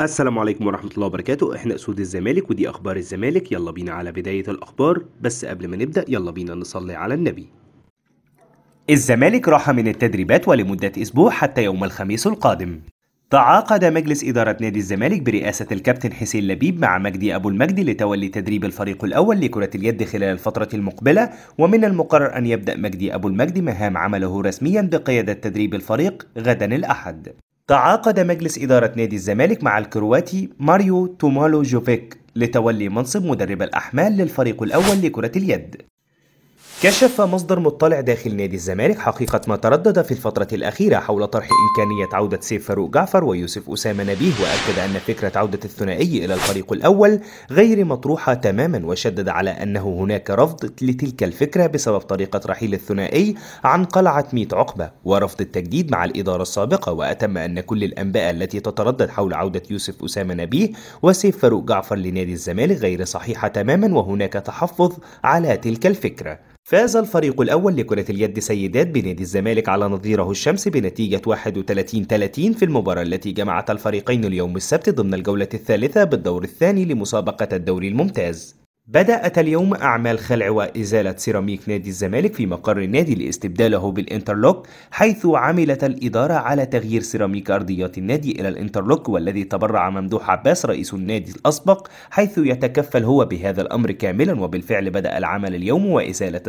السلام عليكم ورحمة الله وبركاته احنا اسود الزمالك ودي اخبار الزمالك يلا بينا على بداية الاخبار بس قبل ما نبدأ يلا بينا نصلي على النبي الزمالك راح من التدريبات ولمدة اسبوع حتى يوم الخميس القادم تعاقد مجلس إدارة نادي الزمالك برئاسة الكابتن حسين لبيب مع مجدي أبو المجد لتولي تدريب الفريق الأول لكرة اليد خلال الفترة المقبلة ومن المقرر أن يبدأ مجدي أبو المجد مهام عمله رسميا بقيادة تدريب الفريق غدا الأحد تعاقد مجلس إدارة نادي الزمالك مع الكرواتي ماريو تومالو جوفيك لتولي منصب مدرب الأحمال للفريق الأول لكرة اليد كشف مصدر مطلع داخل نادي الزمالك حقيقة ما تردد في الفترة الأخيرة حول طرح إمكانية عودة سيف فاروق جعفر ويوسف أسامة نبيه وأكد أن فكرة عودة الثنائي إلى الفريق الأول غير مطروحة تماما وشدد على أنه هناك رفض لتلك الفكرة بسبب طريقة رحيل الثنائي عن قلعة ميت عقبة ورفض التجديد مع الإدارة السابقة وأتم أن كل الأنباء التي تتردد حول عودة يوسف أسامة نبيه وسيف فاروق جعفر لنادي الزمالك غير صحيحة تماما وهناك تحفظ على تلك الفكرة فاز الفريق الأول لكرة اليد سيدات بنادي الزمالك على نظيره الشمس بنتيجة 31-30 في المباراة التي جمعت الفريقين اليوم السبت ضمن الجولة الثالثة بالدور الثاني لمسابقة الدوري الممتاز بدأت اليوم أعمال خلع وإزالة سيراميك نادي الزمالك في مقر النادي لاستبداله بالإنترلوك حيث عملت الإدارة على تغيير سيراميك أرضيات النادي إلى الإنترلوك والذي تبرع ممدوح عباس رئيس النادي الأسبق حيث يتكفل هو بهذا الأمر كاملا وبالفعل بدأ العمل اليوم وإزالة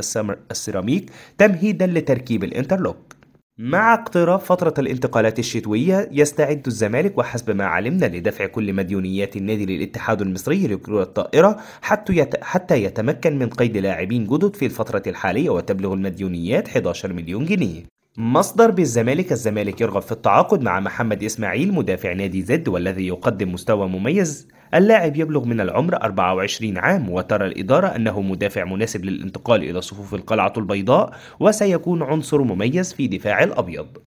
السيراميك تمهيدا لتركيب الإنترلوك مع اقتراب فترة الانتقالات الشتوية يستعد الزمالك وحسب ما علمنا لدفع كل مديونيات النادي للاتحاد المصري لكرة الطائرة حتى, حتى يتمكن من قيد لاعبين جدد في الفترة الحالية وتبلغ المديونيات 11 مليون جنيه مصدر بالزمالك الزمالك يرغب في التعاقد مع محمد إسماعيل مدافع نادي زد والذي يقدم مستوى مميز اللاعب يبلغ من العمر 24 عام وترى الإدارة أنه مدافع مناسب للانتقال إلى صفوف القلعة البيضاء وسيكون عنصر مميز في دفاع الأبيض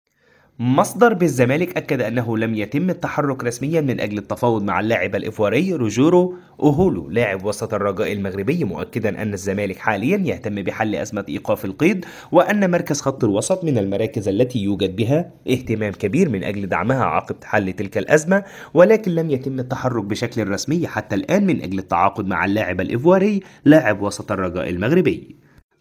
مصدر بالزمالك أكد أنه لم يتم التحرك رسميا من أجل التفاوض مع اللاعب الإفواري روجورو أوهولو لاعب وسط الرجاء المغربي مؤكدا أن الزمالك حاليا يهتم بحل أزمة إيقاف القيد وأن مركز خط الوسط من المراكز التي يوجد بها اهتمام كبير من أجل دعمها عقب حل تلك الأزمة ولكن لم يتم التحرك بشكل رسمي حتى الآن من أجل التعاقد مع اللاعب الإفواري لاعب وسط الرجاء المغربي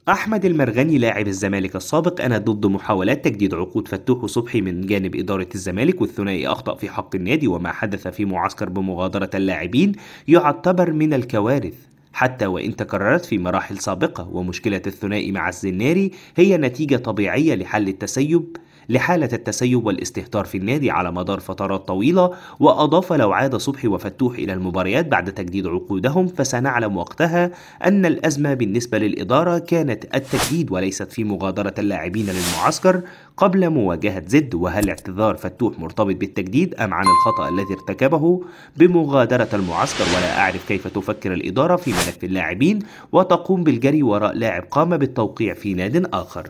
أحمد المرغني لاعب الزمالك السابق أنا ضد محاولات تجديد عقود فتوح وصبحي من جانب إدارة الزمالك والثنائي أخطأ في حق النادي وما حدث في معسكر بمغادرة اللاعبين يعتبر من الكوارث حتى وإن تكررت في مراحل سابقة ومشكلة الثنائي مع الزناري هي نتيجة طبيعية لحل التسيب لحالة التسيب والاستهتار في النادي على مدار فترات طويلة وأضاف لو عاد صبحي وفتوح إلى المباريات بعد تجديد عقودهم فسنعلم وقتها أن الأزمة بالنسبة للإدارة كانت التجديد وليست في مغادرة اللاعبين للمعسكر قبل مواجهة زد وهل اعتذار فتوح مرتبط بالتجديد أم عن الخطأ الذي ارتكبه بمغادرة المعسكر ولا أعرف كيف تفكر الإدارة في ملف اللاعبين وتقوم بالجري وراء لاعب قام بالتوقيع في ناد آخر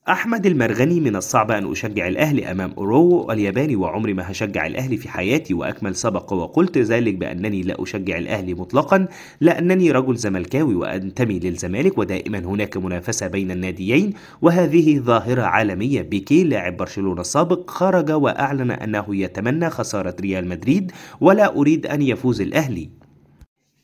أحمد المرغني من الصعب أن أشجع الأهلي أمام أورو الياباني وعمري ما هشجع الأهلي في حياتي وأكمل سبق وقلت ذلك بأنني لا أشجع الأهلي مطلقا لأنني رجل زملكاوي وأنتمي للزمالك ودائما هناك منافسة بين الناديين وهذه ظاهرة عالمية بيكي لاعب برشلونة السابق خرج وأعلن أنه يتمنى خسارة ريال مدريد ولا أريد أن يفوز الأهلي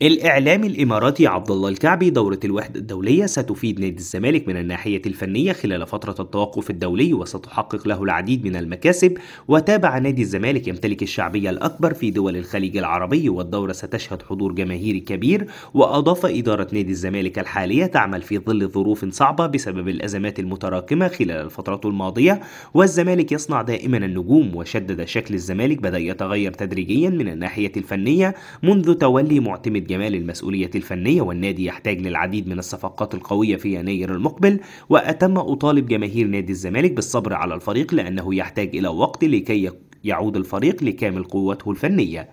الإعلامي الإماراتي عبد الله الكعبي دورة الوحدة الدولية ستفيد نادي الزمالك من الناحية الفنية خلال فترة التوقف الدولي وستحقق له العديد من المكاسب وتابع نادي الزمالك يمتلك الشعبية الأكبر في دول الخليج العربي والدورة ستشهد حضور جماهيري كبير وأضاف إدارة نادي الزمالك الحالية تعمل في ظل ظروف صعبة بسبب الأزمات المتراكمة خلال الفترة الماضية والزمالك يصنع دائما النجوم وشدد شكل الزمالك بدأ يتغير تدريجيا من الناحية الفنية منذ تولي معتمد جمال المسؤولية الفنية والنادي يحتاج للعديد من الصفقات القوية في يناير المقبل وأتم أطالب جماهير نادي الزمالك بالصبر على الفريق لأنه يحتاج إلى وقت لكي يعود الفريق لكامل قوته الفنية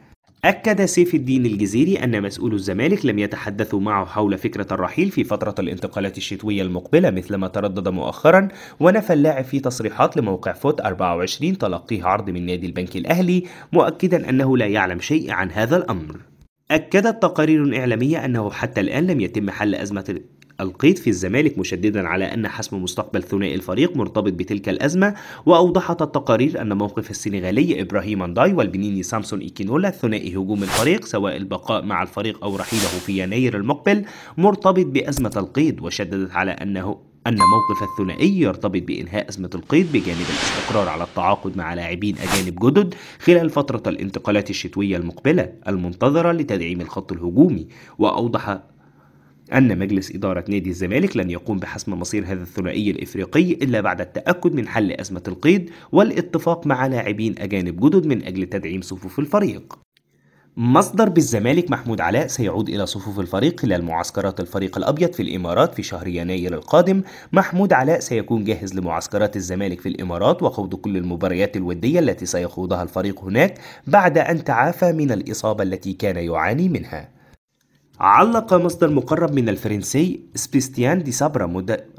أكد سيف الدين الجزيري أن مسؤول الزمالك لم يتحدثوا معه حول فكرة الرحيل في فترة الانتقالات الشتوية المقبلة مثلما تردد مؤخرا ونفى اللاعب في تصريحات لموقع فوت 24 تلقيه عرض من نادي البنك الأهلي مؤكدا أنه لا يعلم شيء عن هذا الأمر أكدت تقارير إعلامية أنه حتى الآن لم يتم حل أزمة القيد في الزمالك مشددا على أن حسم مستقبل ثنائي الفريق مرتبط بتلك الأزمة وأوضحت التقارير أن موقف السنغالي إبراهيم أنداي والبنيني سامسون إيكينولا ثنائي هجوم الفريق سواء البقاء مع الفريق أو رحيله في يناير المقبل مرتبط بأزمة القيد وشددت على أنه أن موقف الثنائي يرتبط بإنهاء أزمة القيد بجانب الاستقرار على التعاقد مع لاعبين أجانب جدد خلال فترة الانتقالات الشتوية المقبلة المنتظرة لتدعيم الخط الهجومي وأوضح أن مجلس إدارة نادي الزمالك لن يقوم بحسم مصير هذا الثنائي الإفريقي إلا بعد التأكد من حل أزمة القيد والاتفاق مع لاعبين أجانب جدد من أجل تدعيم صفوف الفريق مصدر بالزمالك محمود علاء سيعود إلى صفوف الفريق خلال معسكرات الفريق الأبيض في الإمارات في شهر يناير القادم محمود علاء سيكون جاهز لمعسكرات الزمالك في الإمارات وخوض كل المباريات الودية التي سيخوضها الفريق هناك بعد أن تعافى من الإصابة التي كان يعاني منها علق مصدر مقرب من الفرنسي سبيستيان دي سابرا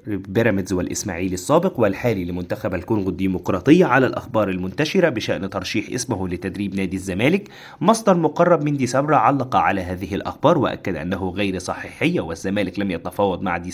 بيراميدز والإسماعيلي السابق والحالي لمنتخب الكونغو الديمقراطية على الأخبار المنتشرة بشأن ترشيح اسمه لتدريب نادي الزمالك مصدر مقرب من دي علق على هذه الأخبار وأكد أنه غير صحيحية والزمالك لم يتفاوض مع دي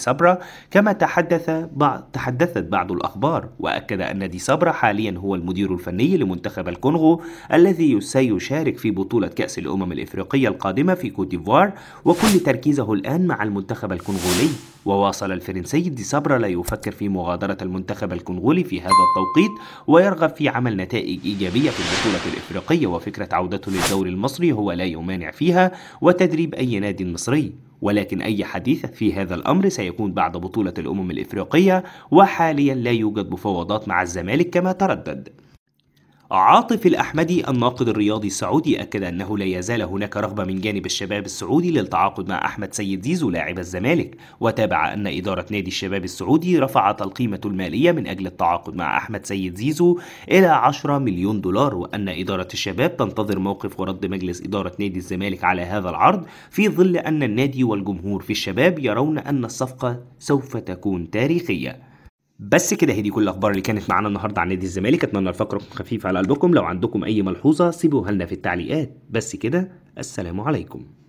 كما تحدث بعض تحدثت بعض الأخبار وأكد أن دي حاليا هو المدير الفني لمنتخب الكونغو الذي سيشارك في بطولة كأس الأمم الإفريقية القادمة في كوت ديفوار وكل تركيزه الآن مع المنتخب الكونغولي وواصل الفرنسي دي سابرا لا يفكر في مغادرة المنتخب الكونغولي في هذا التوقيت ويرغب في عمل نتائج إيجابية في البطولة الإفريقية وفكرة عودته للدوري المصري هو لا يمانع فيها وتدريب أي نادي مصري ولكن أي حديث في هذا الأمر سيكون بعد بطولة الأمم الإفريقية وحاليا لا يوجد مفاوضات مع الزمالك كما تردد عاطف الأحمدي الناقد الرياضي السعودي أكد أنه لا يزال هناك رغبة من جانب الشباب السعودي للتعاقد مع أحمد سيد زيزو لاعب الزمالك وتابع أن إدارة نادي الشباب السعودي رفعت القيمة المالية من أجل التعاقد مع أحمد سيد زيزو إلى 10 مليون دولار وأن إدارة الشباب تنتظر موقف ورد مجلس إدارة نادي الزمالك على هذا العرض في ظل أن النادي والجمهور في الشباب يرون أن الصفقة سوف تكون تاريخية بس كده هي دي كل الاخبار اللي كانت معانا النهارده عن نادي الزمالك اتمنى الفقره تكون خفيفه على قلبكم لو عندكم اي ملحوظه سيبوها لنا في التعليقات بس كده السلام عليكم